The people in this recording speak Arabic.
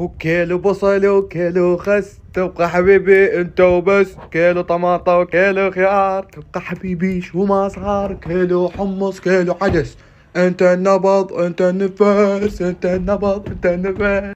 وكيلو بصل وكيلو خس تبقى حبيبي انت وبس كيلو طماطة وكيلو خيار تبقى حبيبي شو ما صار كيلو حمص كيلو عدس انت النبض انت النفس انت النبض انت النفس